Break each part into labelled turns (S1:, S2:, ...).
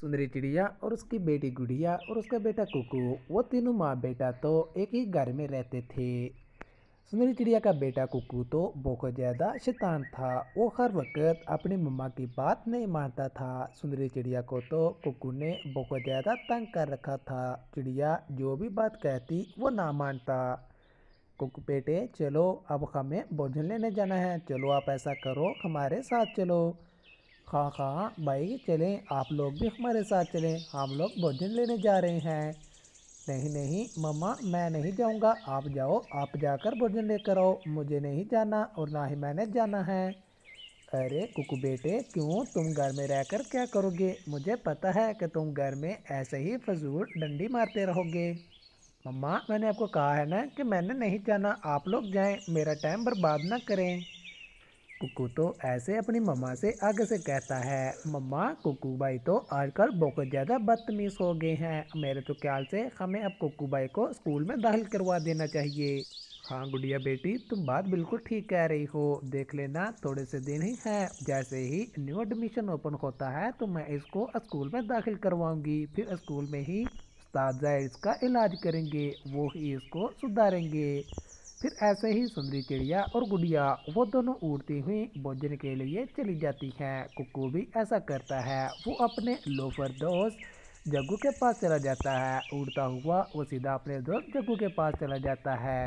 S1: सुंदरी चिड़िया और उसकी बेटी गुड़िया और उसका बेटा कुकू वो तीनों माँ बेटा तो एक ही घर में रहते थे सुंदरी चिड़िया का बेटा कुकू तो बहुत ज़्यादा शैतान था वो हर वक्त अपनी मम्मा की बात नहीं मानता था सुंदरी चिड़िया को तो कुकू ने बहुत ज़्यादा तंग कर रखा था चिड़िया जो भी बात कहती वो ना मानता कुकू बेटे चलो अब हमें भोजन लेने जाना है चलो आप ऐसा करो हमारे साथ चलो हाँ हाँ भाई चलें आप लोग भी हमारे साथ चलें हम लोग भोजन लेने जा रहे हैं नहीं नहीं मम्मा मैं नहीं जाऊंगा आप जाओ आप जाकर भोजन लेकर आओ मुझे नहीं जाना और ना ही मैंने जाना है अरे कुकू बेटे क्यों तुम घर में रहकर क्या करोगे मुझे पता है कि तुम घर में ऐसे ही फजूल डंडी मारते रहोगे मम्मा मैंने आपको कहा है ना कि मैंने नहीं जाना आप लोग जाएं मेरा टाइम बर्बाद ना करें कुकू तो ऐसे अपनी मम्मा से आगे से कहता है मम्मा कुकू भाई तो आजकल बहुत ज़्यादा बदतमीज़ हो गए हैं मेरे तो ख्याल से हमें अब कुकू भाई को स्कूल में दाखिल करवा देना चाहिए हाँ गुड़िया बेटी तुम बात बिल्कुल ठीक कह रही हो देख लेना थोड़े से दिन ही हैं जैसे ही न्यू एडमिशन ओपन होता है तो मैं इसको स्कूल में दाखिल करवाऊंगी फिर स्कूल में ही उस्ताद इसका इलाज करेंगे वो ही इसको सुधारेंगे फिर ऐसे ही सुंदरी चिड़िया और गुड़िया वो दोनों उड़ती हुई भोजन के लिए चली जाती हैं कुकू भी ऐसा करता है वो अपने लोफर दोस्त जग्गू के पास चला जाता है उड़ता हुआ वो सीधा अपने दोस्त जग्गू के पास चला जाता है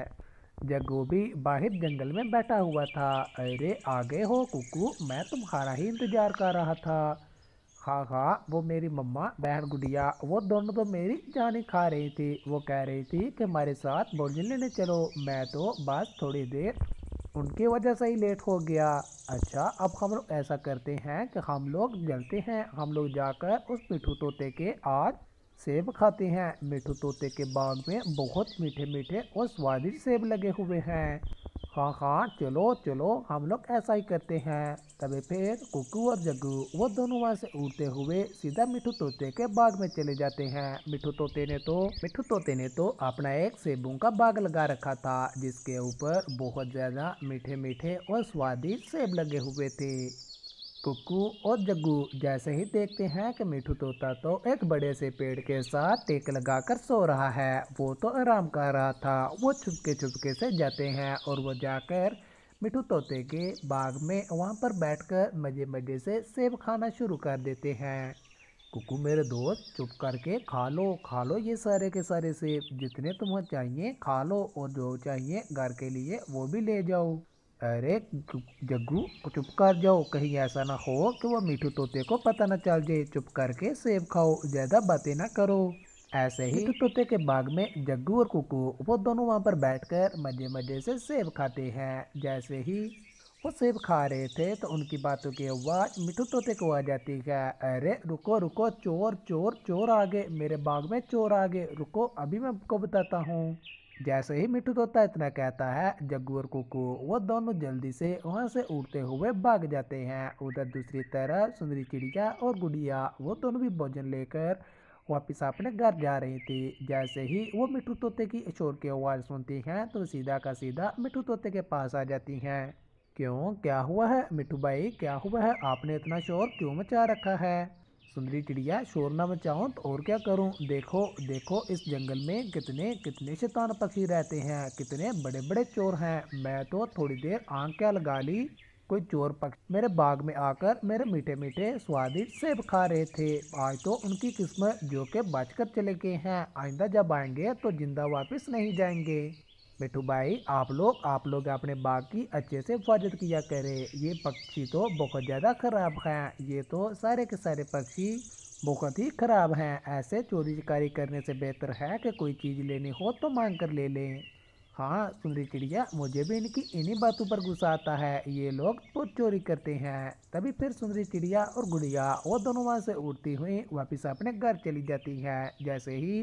S1: जग्गू भी बाहर जंगल में बैठा हुआ था अरे आगे हो कुकू मैं तुम्हारा ही इंतज़ार कर रहा था खाखा हाँ, हाँ, वो मेरी मम्मा बहन गुड़िया वो दोनों तो मेरी जानी खा रही थी वो कह रही थी कि हमारे साथ भोजन लेने चलो मैं तो बस थोड़ी देर उनकी वजह से ही लेट हो गया अच्छा अब हम लोग ऐसा करते हैं कि हम लोग जलते हैं हम लोग जाकर उस मिठू तोते के आज सेब खाते हैं मिठू तोते के बाग में बहुत मीठे मीठे और स्वादिष्ट सेब लगे हुए हैं हाँ हाँ चलो चलो हम लोग ऐसा ही करते हैं तभी फिर कुकू और जग्गू वो दोनों वहां से उड़ते हुए सीधा मिठू तोते के बाग में चले जाते हैं मिठू तोते ने तो मिठू तोते ने तो अपना एक सेबों का बाग लगा रखा था जिसके ऊपर बहुत ज्यादा मीठे मीठे और स्वादिष्ट सेब लगे हुए थे कुकू और जग्गू जैसे ही देखते हैं कि मीठू तोता तो एक बड़े से पेड़ के साथ टेक लगाकर सो रहा है वो तो आराम कर रहा था वो छुपके छुपके से जाते हैं और वो जाकर मिठू तोते के बाग में वहाँ पर बैठकर मज़े मज़े से सेब खाना शुरू कर देते हैं कुकू मेरे दोस्त चुप करके खा लो खा लो ये सारे के सारे सेब जितने तुम्हें चाहिए खा लो और जो चाहिए घर के लिए वो भी ले जाओ अरे जग्गू चुप कर जाओ कहीं ऐसा ना हो कि वो मीठू तोते को पता ना चल जाए चुप करके सेब खाओ ज़्यादा बातें ना करो ऐसे ही मीठू तोते के बाग में जग्गू और कुकू वो दोनों वहाँ पर बैठकर मज़े मज़े से सेब खाते हैं जैसे ही वो सेब खा रहे थे तो उनकी बातों की आवाज़ मिठू तोते को आ जाती है अरे रुको रुको चोर चोर चोर आ गए मेरे बाग में चोर आ गए रुको अभी मैं आपको बताता हूँ जैसे ही मिट्टू तोता इतना कहता है जग्गू और कुकू वो दोनों जल्दी से वहाँ से उड़ते हुए भाग जाते हैं उधर दूसरी तरह सुंदरी चिड़िया और गुड़िया वो दोनों भी भोजन लेकर वापस अपने घर जा रही थी जैसे ही वो मिट्टू तोते की शोर की आवाज़ सुनती हैं तो सीधा का सीधा मिट्टू तोते के पास आ जाती हैं क्यों क्या हुआ है मिट्टू भाई क्या हुआ है आपने इतना शोर क्यों मचा रखा है सुंदरी चिड़िया शोर ना मचाऊँ तो और क्या करूँ देखो देखो इस जंगल में कितने कितने शैतान पक्षी रहते हैं कितने बड़े बड़े चोर हैं मैं तो थोड़ी देर आँख क्या लगा ली कोई चोर पक्षी मेरे बाग में आकर मेरे मीठे मीठे स्वादिष्ट सेब खा रहे थे आज तो उनकी किस्मत जो के बचकर चले गए हैं आइंदा जब आएंगे तो जिंदा वापस नहीं जाएंगे मिठू भाई आप लोग आप लोग अपने बाग की अच्छे से हिफाजत किया करें ये पक्षी तो बहुत ज़्यादा ख़राब हैं ये तो सारे के सारे पक्षी बहुत ही ख़राब हैं ऐसे चोरी चिकारी करने से बेहतर है कि कोई चीज़ लेनी हो तो मांग कर ले लें हाँ सुनरी चिड़िया मुझे भी इनकी इन्हीं बातों पर गुस्सा आता है ये लोग तो चोरी करते हैं तभी फिर सुनरी चिड़िया और गुड़िया वो दोनों वहाँ से उड़ती हुई वापस अपने घर चली जाती है जैसे ही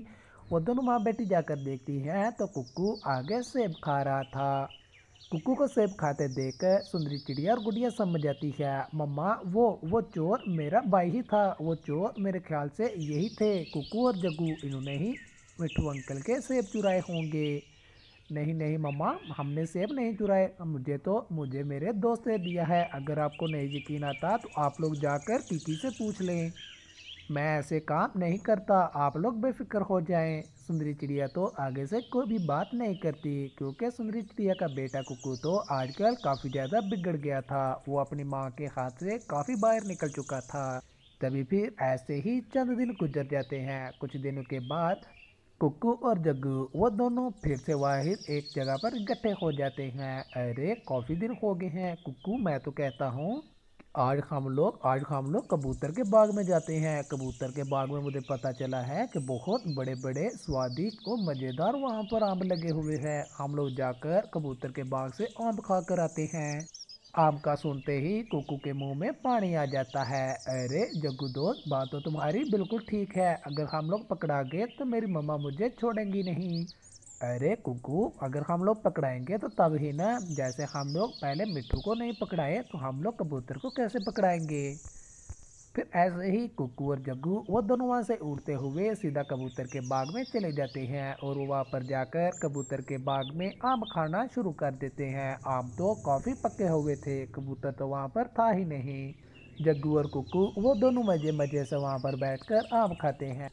S1: वो दोनों वहाँ बैठी जाकर देखती हैं तो कुक्कू आगे सेब खा रहा था कुक्कू को सेब खाते देख सुंदरी चिड़िया और गुड़िया समझ जाती है मम्मा वो वो चोर मेरा भाई ही था वो चोर मेरे ख्याल से यही थे कुक्कू और जग्गू इन्होंने ही मिठू अंकल के सेब चुराए होंगे नहीं नहीं मम्मा हमने सेब नहीं चुराए मुझे तो मुझे मेरे दोस्त ने दिया है अगर आपको नहीं यकीन आता तो आप लोग जाकर टीकी से पूछ लें मैं ऐसे काम नहीं करता आप लोग बेफिक्र हो जाएं सुंदरी चिड़िया तो आगे से कोई भी बात नहीं करती क्योंकि सुंदरी चिड़िया का बेटा कुकू तो आजकल काफ़ी ज़्यादा बिगड़ गया था वो अपनी माँ के हाथ से काफ़ी बाहर निकल चुका था तभी फिर ऐसे ही चंद दिन गुजर जाते हैं कुछ दिनों के बाद कुक्कू और जग्गू वो दोनों फिर से वाहिद एक जगह पर इकट्ठे हो जाते हैं अरे काफ़ी दिन हो गए हैं कुक्कू मैं तो कहता हूँ आज हम लोग आज हम लोग कबूतर के बाग में जाते हैं कबूतर के बाग में मुझे पता चला है कि बहुत बड़े बड़े स्वादिष्ट और मज़ेदार वहाँ पर आम लगे हुए हैं हम लोग जाकर कबूतर के बाग से आम खा कर आते हैं आम का सुनते ही कुकू के मुंह में पानी आ जाता है अरे जग्गू दोस्त बात तो तुम्हारी बिल्कुल ठीक है अगर हम लोग पकड़ा गए तो मेरी मम्मा मुझे छोड़ेंगी नहीं अरे कुकू अगर हम लोग पकड़ाएंगे तो तब ही ना जैसे हम लोग पहले मिट्टू को नहीं पकड़ाए तो हम लोग कबूतर को कैसे पकड़ाएंगे फिर ऐसे ही कुकू और जग्गू वो दोनों वहाँ से उड़ते हुए सीधा कबूतर के बाग में चले जाते हैं और वो वहाँ पर जाकर कबूतर के बाग में आम खाना शुरू कर देते हैं आम तो काफ़ी पके हुए थे कबूतर तो वहाँ पर था ही नहीं जग्गू और कुकू वो दोनों मज़े मज़े से वहाँ पर बैठकर आम खाते हैं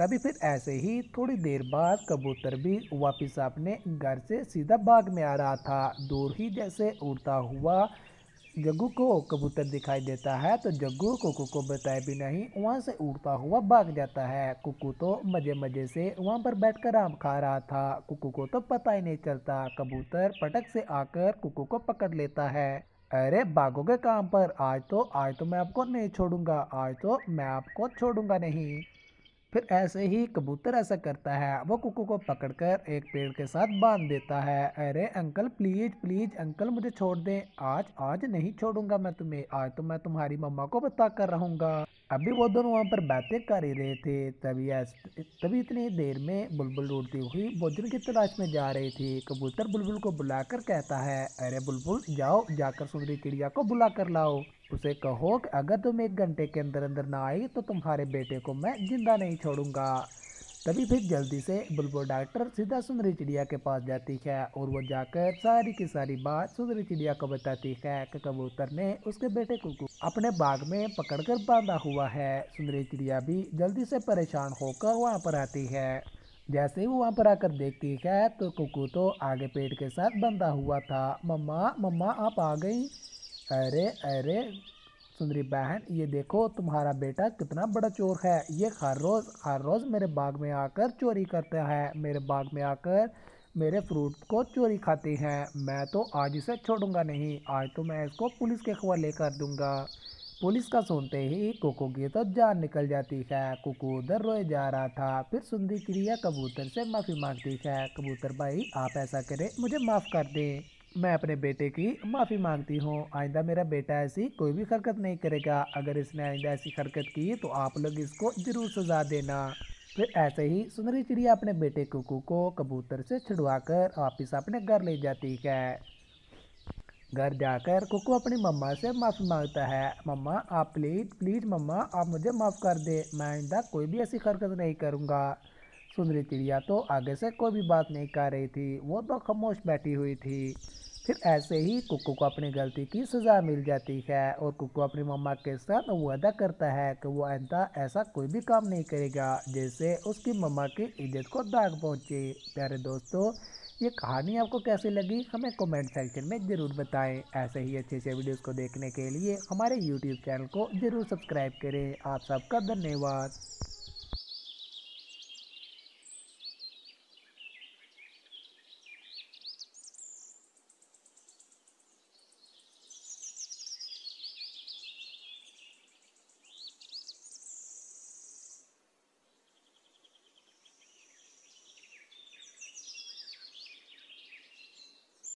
S1: तभी फिर ऐसे ही थोड़ी देर बाद कबूतर भी वापस अपने घर से सीधा बाग में आ रहा था दूर ही जैसे उड़ता हुआ जग्गू को कबूतर दिखाई देता है तो जग्गू कुकू को बताए भी नहीं वहाँ से उड़ता हुआ भाग जाता है कुकू तो मज़े मज़े से वहाँ पर बैठकर आम खा रहा था कुकू को तो पता ही नहीं चलता कबूतर पटक से आकर कुकू को पकड़ लेता है अरे के काम पर आज तो आज तो मैं आपको नहीं छोड़ूंगा आज तो मैं आपको छोड़ूंगा नहीं फिर ऐसे ही कबूतर ऐसा करता है वो कुकू को पकड़कर एक पेड़ के साथ बांध देता है अरे अंकल प्लीज़ प्लीज़ अंकल मुझे छोड़ दें आज आज नहीं छोड़ूंगा मैं तुम्हें आज तो मैं तुम्हारी मम्मा को बता कर रहूंगा अभी वो दोनों वहाँ पर बातें कर ही रहे थे तभी तभी इतनी देर में बुलबुल उड़ती हुई भोजन की तलाश में जा रही थी कबूतर बुलबुल को बुलाकर कहता है अरे बुलबुल जाओ जाकर सुंदरी चिड़िया को बुला कर लाओ उसे कहो कि अगर तुम एक घंटे के अंदर अंदर ना आई तो तुम्हारे बेटे को मैं जिंदा नहीं छोड़ूंगा तभी फिर जल्दी से बुलबुल डॉक्टर सीधा सुंदरी चिड़िया के पास जाती है और वो जाकर सारी की सारी बात सुंदरी चिड़िया को बताती है कि कबूतर ने उसके बेटे को अपने बाग में पकड़कर बांधा हुआ है सुंदरी चिड़िया भी जल्दी से परेशान होकर वहाँ पर आती है जैसे ही वो वहाँ पर आकर देखती है तो कुकू तो आगे पेट के साथ बंधा हुआ था मम्मा मम्मा आप आ गई अरे अरे सुंदरी बहन ये देखो तुम्हारा बेटा कितना बड़ा चोर है ये हर रोज़ हर रोज़ मेरे बाग में आकर चोरी करता है मेरे बाग में आकर मेरे फ्रूट को चोरी खाती है मैं तो आज इसे छोड़ूंगा नहीं आज तो मैं इसको पुलिस के ले कर दूंगा पुलिस का सुनते ही कोको की तो जान निकल जाती है कोको उधर रोए जा रहा था फिर सुंदरी क्रिया कबूतर से माफ़ी मांगती है कबूतर भाई आप ऐसा करें मुझे माफ़ कर दें मैं अपने बेटे की माफ़ी मांगती हूँ आइंदा मेरा बेटा ऐसी कोई भी हरकत नहीं करेगा अगर इसने आइंदा ऐसी हरकत की तो आप लोग इसको ज़रूर सजा देना फिर ऐसे ही सुनहरी चिड़िया अपने बेटे कुकू को कबूतर से छुड़वा कर वापिस अपने घर ले जाती है घर जाकर कुकू अपनी मम्मा से माफ़ी मांगता है मम्मा आप प्लीज़ प्लीज़ मम्मा आप मुझे माफ़ कर दे मैं आइंदा कोई भी ऐसी हरकत नहीं करूँगा सुन रही चिड़िया तो आगे से कोई भी बात नहीं कर रही थी वो तो खामोश बैठी हुई थी फिर ऐसे ही कुकू को अपनी गलती की सज़ा मिल जाती है और कुकू अपनी मम्मा के साथ वादा करता है कि वो आइंदा ऐसा कोई भी काम नहीं करेगा जैसे उसकी मम्मा की इज्जत को दाग पहुँचे प्यारे दोस्तों ये कहानी आपको कैसी लगी हमें कमेंट सेक्शन में ज़रूर बताएं ऐसे ही अच्छे अच्छे वीडियोस को देखने के लिए हमारे यूट्यूब चैनल को ज़रूर सब्सक्राइब करें आप सबका धन्यवाद